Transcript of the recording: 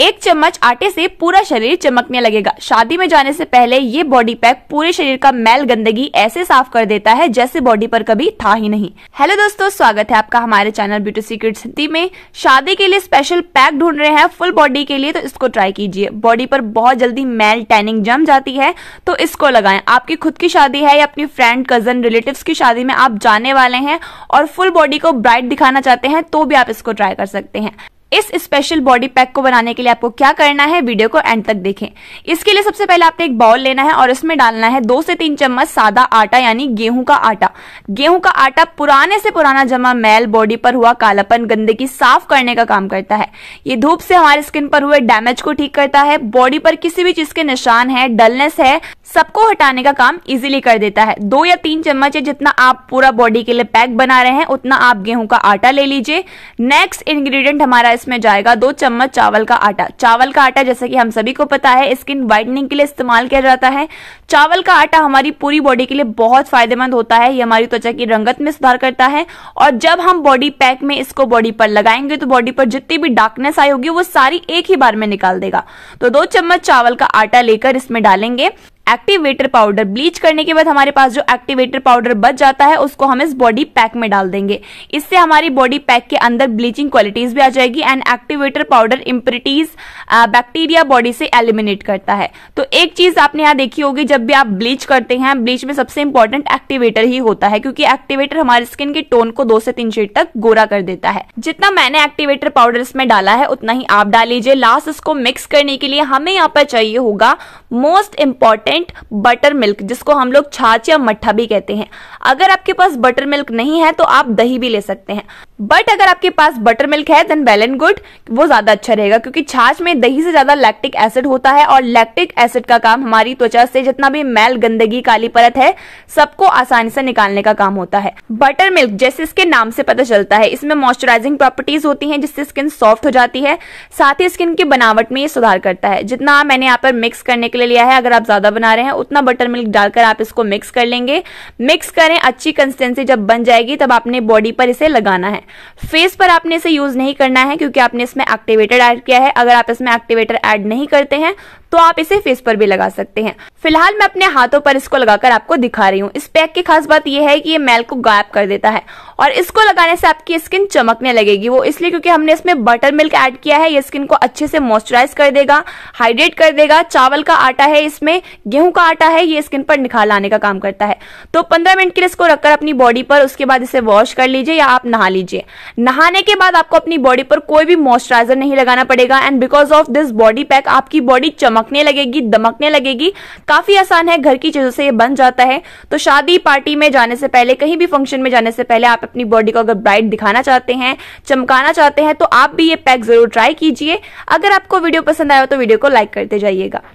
एक चम्मच आटे से पूरा शरीर चमकने लगेगा शादी में जाने से पहले ये बॉडी पैक पूरे शरीर का मैल गंदगी ऐसे साफ कर देता है जैसे बॉडी पर कभी था ही नहीं हेलो दोस्तों स्वागत है आपका हमारे चैनल ब्यूटी सीक्रेट सिटी में शादी के लिए स्पेशल पैक ढूंढ रहे हैं फुल बॉडी के लिए तो इसको ट्राई कीजिए बॉडी पर बहुत जल्दी मैल टैनिंग जम जाती है तो इसको लगाए आपकी खुद की शादी है या अपनी फ्रेंड कजन रिलेटिव की शादी में आप जाने वाले हैं और फुल बॉडी को ब्राइट दिखाना चाहते हैं तो भी आप इसको ट्राई कर सकते हैं इस स्पेशल बॉडी पैक को बनाने के लिए आपको क्या करना है वीडियो को एंड तक देखें इसके लिए सबसे पहले आपने एक बाउल लेना है और इसमें डालना है दो से तीन चम्मच सादा आटा यानी गेहूं का आटा गेहूं का आटा पुराने से पुराना जमा मैल बॉडी पर हुआ कालापन गंदगी साफ करने का काम करता है ये धूप से हमारे स्किन पर हुए डैमेज को ठीक करता है बॉडी पर किसी भी चीज के निशान है डलनेस है सबको हटाने का काम इजीली कर देता है दो या तीन चम्मच है जितना आप पूरा बॉडी के लिए पैक बना रहे हैं उतना आप गेहूं का आटा ले लीजिए नेक्स्ट इंग्रेडिएंट हमारा इसमें जाएगा दो चम्मच चावल का आटा चावल का आटा जैसा कि हम सभी को पता है स्किन वाइटनिंग के लिए इस्तेमाल किया जाता है चावल का आटा हमारी पूरी बॉडी के लिए बहुत फायदेमंद होता है ये हमारी त्वचा की रंगत में सुधार करता है और जब हम बॉडी पैक में इसको बॉडी पर लगाएंगे तो बॉडी पर जितनी भी डार्कनेस आई होगी वो सारी एक ही बार में निकाल देगा तो दो चम्मच चावल का आटा लेकर इसमें डालेंगे एक्टिवेटर पाउडर ब्लीच करने के बाद हमारे पास जो एक्टिवेटर पाउडर बच जाता है उसको हम इस बॉडी पैक में डाल देंगे इससे हमारी बॉडी पैक के अंदर ब्लीचिंग क्वालिटीज भी आ जाएगी and activator powder impurities bacteria body से एलिमिनेट करता है तो एक चीज आपने यहाँ देखी होगी जब भी आप ब्लीच करते हैं ब्लीच में सबसे इंपॉर्टेंट एक्टिवेटर ही होता है क्योंकि एक्टिवेटर हमारे स्किन के टोन को दो से तीन शेड तक गोरा कर देता है जितना मैंने एक्टिवेटर पाउडर इसमें डाला है उतना ही आप डाल लीजिए लास्ट इसको मिक्स करने के लिए हमें यहाँ पर चाहिए होगा most important point butter milk जिसको हम लोग छाछ या मट्ठा भी कहते हैं अगर आपके पास बटर मिल्क नहीं है तो आप दही भी ले सकते हैं बट अगर आपके पास बटर मिल्क है देन वेल एंड गुड वो ज्यादा अच्छा रहेगा क्योंकि छाछ में दही से ज्यादा लैक्टिक एसिड होता है और लैक्टिक एसिड का काम हमारी त्वचा से जितना भी मैल गंदगी काली परत है सबको आसानी से निकालने का काम होता है बटर मिल्क जैसे इसके नाम से पता चलता है इसमें मॉइस्चराइजिंग प्रॉपर्टीज होती है जिससे स्किन सॉफ्ट हो जाती है साथ ही स्किन की बनावट में ये सुधार करता है जितना मैंने यहाँ पर मिक्स करने के लिए लिया है अगर आप ज्यादा बना बना रहे हैं उतना बटर मिल्क डालकर आप इसको मिक्स कर लेंगे मिक्स करें अच्छी कंसिस्टेंसी जब बन जाएगी तब आपने बॉडी पर इसे लगाना है फेस पर आपने इसे यूज नहीं करना है क्योंकि आपने इसमें एक्टिवेटर ऐड किया है अगर आप इसमें एक्टिवेटर ऐड नहीं करते हैं तो आप इसे फेस पर भी लगा सकते हैं फिलहाल मैं अपने हाथों पर इसको लगाकर आपको दिखा रही हूँ इस पैक की खास बात यह है कि ये मैल को गायब कर देता है और इसको लगाने से आपकी स्किन चमकने लगेगी वो इसलिए क्योंकि हमने इसमें बटर मिल्क ऐड किया है ये स्किन को अच्छे से मॉइस्चराइज कर देगा हाइड्रेट कर देगा चावल का आटा है इसमें गेहूं का आटा है ये स्किन पर निखार लाने का काम करता है तो पंद्रह मिनट के लिए इसको रखकर अपनी बॉडी पर उसके बाद इसे वॉश कर लीजिए या आप नहा लीजिए नहाने के बाद आपको अपनी बॉडी पर कोई भी मॉइस्चराइजर नहीं लगाना पड़ेगा and because of this body pack आपकी बॉडी चमक चमकने लगेगी दमकने लगेगी काफी आसान है घर की चीजों से ये बन जाता है तो शादी पार्टी में जाने से पहले कहीं भी फंक्शन में जाने से पहले आप अपनी बॉडी को अगर ब्राइट दिखाना चाहते हैं चमकाना चाहते हैं तो आप भी ये पैक जरूर ट्राई कीजिए अगर आपको वीडियो पसंद आया तो वीडियो को लाइक करते जाइएगा